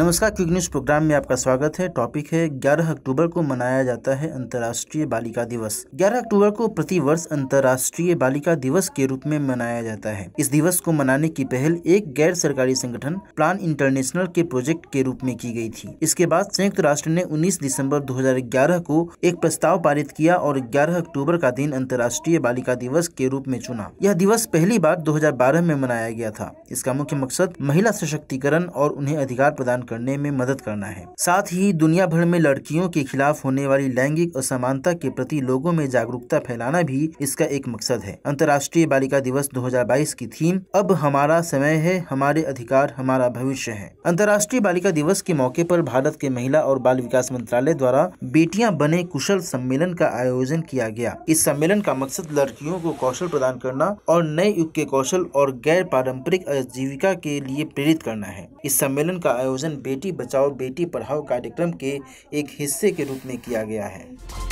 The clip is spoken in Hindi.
नमस्कार क्विक न्यूज़ प्रोग्राम में आपका स्वागत है टॉपिक है 11 अक्टूबर को मनाया जाता है अंतर्राष्ट्रीय बालिका दिवस 11 अक्टूबर को प्रतिवर्ष अंतर्राष्ट्रीय बालिका दिवस के रूप में मनाया जाता है इस दिवस को मनाने की पहल एक गैर सरकारी संगठन प्लान इंटरनेशनल के प्रोजेक्ट के रूप में की गई थी इसके बाद संयुक्त राष्ट्र ने उन्नीस दिसम्बर दो को एक प्रस्ताव पारित किया और ग्यारह अक्टूबर का दिन अंतर्राष्ट्रीय बालिका दिवस के रूप में चुना यह दिवस पहली बार दो में मनाया गया था इसका मुख्य मकसद महिला सशक्तिकरण और उन्हें अधिकार प्रदान करने में मदद करना है साथ ही दुनिया भर में लड़कियों के खिलाफ होने वाली लैंगिक असमानता के प्रति लोगों में जागरूकता फैलाना भी इसका एक मकसद है अंतर्राष्ट्रीय बालिका दिवस 2022 की थीम अब हमारा समय है हमारे अधिकार हमारा भविष्य है अंतर्राष्ट्रीय बालिका दिवस के मौके आरोप भारत के महिला और बाल विकास मंत्रालय द्वारा बेटियाँ बने कुशल सम्मेलन का आयोजन किया गया इस सम्मेलन का मकसद लड़कियों को कौशल प्रदान करना और नए युग के कौशल और गैर पारंपरिक आजीविका के लिए प्रेरित करना है इस सम्मेलन का आयोजन आयोजन बेटी बचाओ बेटी पढ़ाओ कार्यक्रम के एक हिस्से के रूप में किया गया है